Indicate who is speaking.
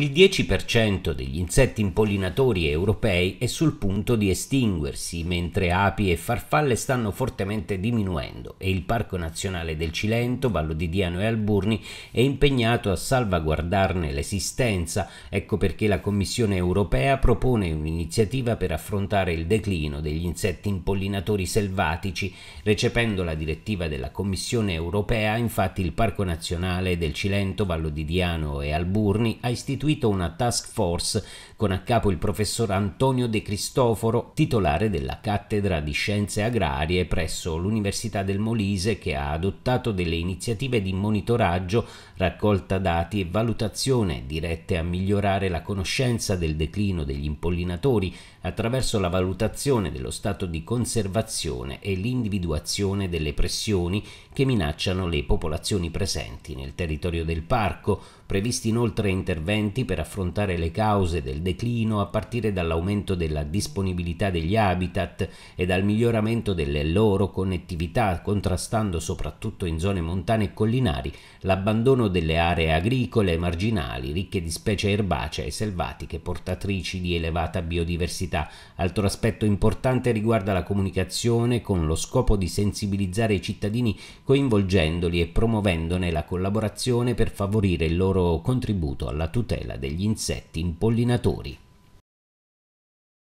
Speaker 1: Il 10% degli insetti impollinatori europei è sul punto di estinguersi, mentre api e farfalle stanno fortemente diminuendo e il Parco Nazionale del Cilento, Vallo di Diano e Alburni è impegnato a salvaguardarne l'esistenza. Ecco perché la Commissione europea propone un'iniziativa per affrontare il declino degli insetti impollinatori selvatici. Recependo la direttiva della Commissione europea, infatti il Parco Nazionale del Cilento, Vallo di Diano e Alburni ha istituito costituito una task force con a capo il professor Antonio De Cristoforo, titolare della cattedra di scienze agrarie presso l'Università del Molise, che ha adottato delle iniziative di monitoraggio, raccolta dati e valutazione dirette a migliorare la conoscenza del declino degli impollinatori attraverso la valutazione dello stato di conservazione e l'individuazione delle pressioni che minacciano le popolazioni presenti nel territorio del parco, previsti inoltre interventi strumenti per affrontare le cause del declino a partire dall'aumento della disponibilità degli habitat e dal miglioramento delle loro connettività, contrastando soprattutto in zone montane e collinari l'abbandono delle aree agricole marginali ricche di specie erbacee e selvatiche portatrici di elevata biodiversità. Altro aspetto importante riguarda la comunicazione con lo scopo di sensibilizzare i cittadini coinvolgendoli e promuovendone la collaborazione per favorire il loro contributo alla tutela tutela degli insetti impollinatori.